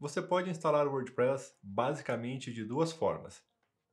Você pode instalar o WordPress basicamente de duas formas: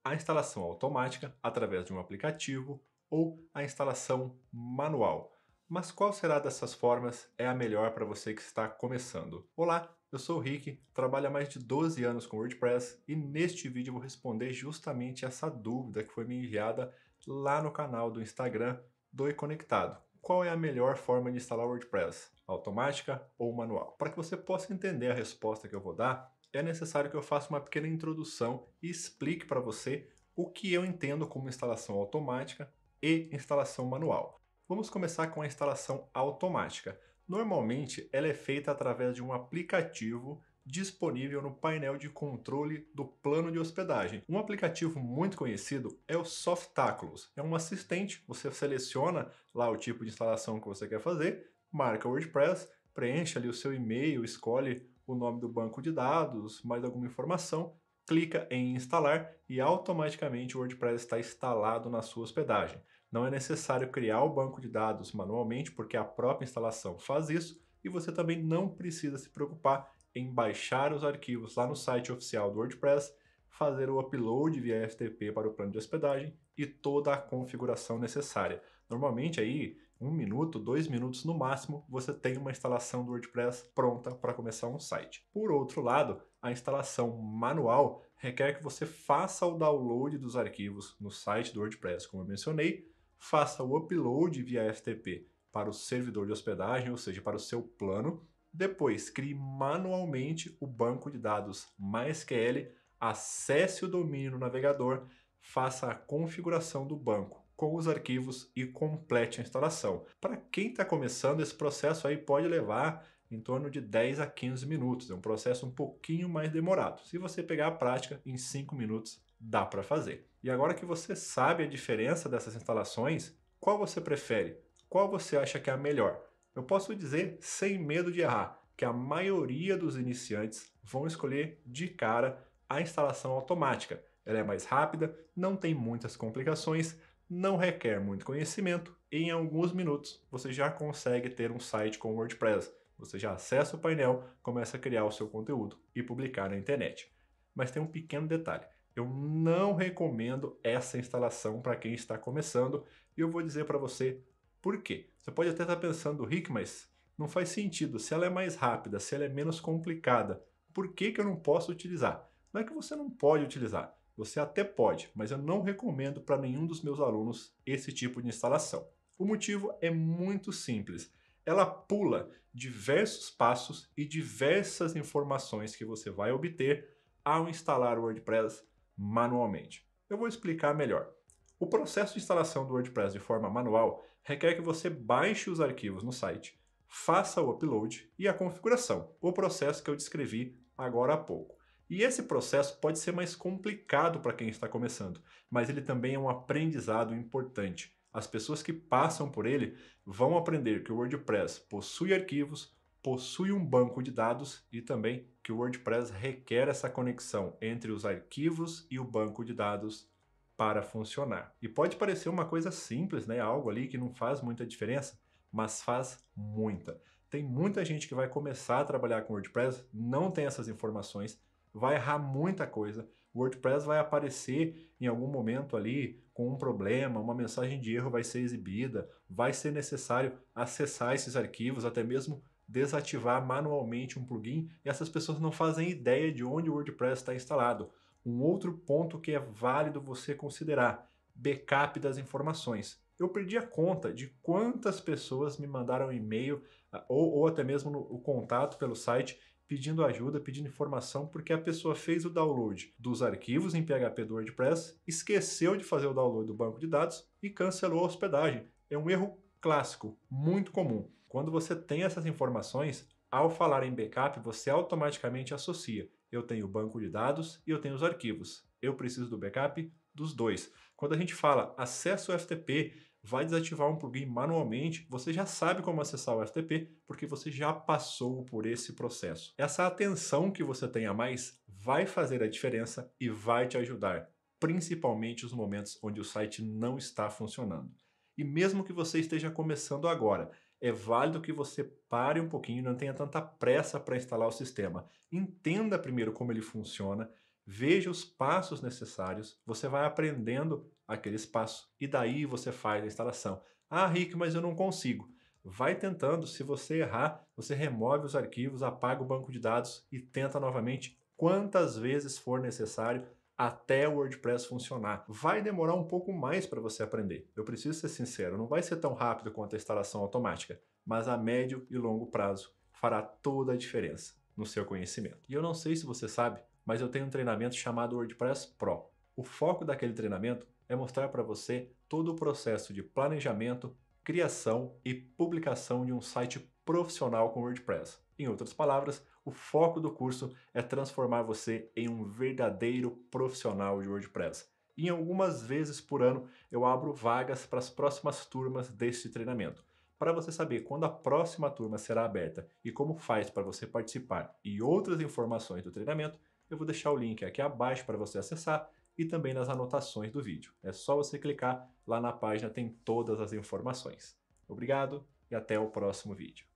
a instalação automática, através de um aplicativo, ou a instalação manual. Mas qual será dessas formas é a melhor para você que está começando? Olá, eu sou o Rick, trabalho há mais de 12 anos com WordPress e neste vídeo vou responder justamente essa dúvida que foi me enviada lá no canal do Instagram do e Conectado. Qual é a melhor forma de instalar o WordPress? automática ou manual. Para que você possa entender a resposta que eu vou dar, é necessário que eu faça uma pequena introdução e explique para você o que eu entendo como instalação automática e instalação manual. Vamos começar com a instalação automática. Normalmente, ela é feita através de um aplicativo disponível no painel de controle do plano de hospedagem. Um aplicativo muito conhecido é o Softaculous. É um assistente, você seleciona lá o tipo de instalação que você quer fazer, marca WordPress, preenche ali o seu e-mail, escolhe o nome do banco de dados, mais alguma informação, clica em instalar e automaticamente o WordPress está instalado na sua hospedagem. Não é necessário criar o banco de dados manualmente, porque a própria instalação faz isso, e você também não precisa se preocupar em baixar os arquivos lá no site oficial do WordPress, fazer o upload via FTP para o plano de hospedagem e toda a configuração necessária. Normalmente aí um minuto, dois minutos no máximo, você tem uma instalação do WordPress pronta para começar um site. Por outro lado, a instalação manual requer que você faça o download dos arquivos no site do WordPress, como eu mencionei, faça o upload via FTP para o servidor de hospedagem, ou seja, para o seu plano, depois crie manualmente o banco de dados MySQL, acesse o domínio no navegador, faça a configuração do banco com os arquivos e complete a instalação. Para quem está começando, esse processo aí pode levar em torno de 10 a 15 minutos. É um processo um pouquinho mais demorado. Se você pegar a prática, em 5 minutos dá para fazer. E agora que você sabe a diferença dessas instalações, qual você prefere? Qual você acha que é a melhor? Eu posso dizer, sem medo de errar, que a maioria dos iniciantes vão escolher de cara a instalação automática. Ela é mais rápida, não tem muitas complicações, não requer muito conhecimento e em alguns minutos você já consegue ter um site com WordPress. Você já acessa o painel, começa a criar o seu conteúdo e publicar na internet. Mas tem um pequeno detalhe. Eu não recomendo essa instalação para quem está começando e eu vou dizer para você por quê. Você pode até estar tá pensando, Rick, mas não faz sentido. Se ela é mais rápida, se ela é menos complicada, por que, que eu não posso utilizar? Não é que você não pode utilizar, você até pode, mas eu não recomendo para nenhum dos meus alunos esse tipo de instalação. O motivo é muito simples. Ela pula diversos passos e diversas informações que você vai obter ao instalar o WordPress manualmente. Eu vou explicar melhor. O processo de instalação do WordPress de forma manual requer que você baixe os arquivos no site, faça o upload e a configuração, o processo que eu descrevi agora há pouco. E esse processo pode ser mais complicado para quem está começando, mas ele também é um aprendizado importante. As pessoas que passam por ele vão aprender que o WordPress possui arquivos, possui um banco de dados e também que o WordPress requer essa conexão entre os arquivos e o banco de dados para funcionar. E pode parecer uma coisa simples, né? Algo ali que não faz muita diferença, mas faz muita. Tem muita gente que vai começar a trabalhar com WordPress, não tem essas informações vai errar muita coisa. O WordPress vai aparecer em algum momento ali com um problema, uma mensagem de erro vai ser exibida, vai ser necessário acessar esses arquivos, até mesmo desativar manualmente um plugin, e essas pessoas não fazem ideia de onde o WordPress está instalado. Um outro ponto que é válido você considerar, backup das informações. Eu perdi a conta de quantas pessoas me mandaram e-mail ah, ou, ou até mesmo no, o contato pelo site pedindo ajuda, pedindo informação, porque a pessoa fez o download dos arquivos em PHP do WordPress, esqueceu de fazer o download do banco de dados e cancelou a hospedagem. É um erro clássico, muito comum. Quando você tem essas informações, ao falar em backup, você automaticamente associa. Eu tenho o banco de dados e eu tenho os arquivos. Eu preciso do backup dos dois. Quando a gente fala acesso FTP, vai desativar um plugin manualmente, você já sabe como acessar o FTP, porque você já passou por esse processo. Essa atenção que você tem a mais vai fazer a diferença e vai te ajudar, principalmente os momentos onde o site não está funcionando. E mesmo que você esteja começando agora, é válido que você pare um pouquinho, não tenha tanta pressa para instalar o sistema. Entenda primeiro como ele funciona veja os passos necessários, você vai aprendendo aquele espaço e daí você faz a instalação. Ah, Rick, mas eu não consigo. Vai tentando, se você errar, você remove os arquivos, apaga o banco de dados e tenta novamente quantas vezes for necessário até o WordPress funcionar. Vai demorar um pouco mais para você aprender. Eu preciso ser sincero, não vai ser tão rápido quanto a instalação automática, mas a médio e longo prazo fará toda a diferença no seu conhecimento. E eu não sei se você sabe, mas eu tenho um treinamento chamado WordPress Pro. O foco daquele treinamento é mostrar para você todo o processo de planejamento, criação e publicação de um site profissional com WordPress. Em outras palavras, o foco do curso é transformar você em um verdadeiro profissional de WordPress. Em algumas vezes por ano eu abro vagas para as próximas turmas deste treinamento. Para você saber quando a próxima turma será aberta e como faz para você participar e outras informações do treinamento, eu vou deixar o link aqui abaixo para você acessar e também nas anotações do vídeo. É só você clicar, lá na página tem todas as informações. Obrigado e até o próximo vídeo.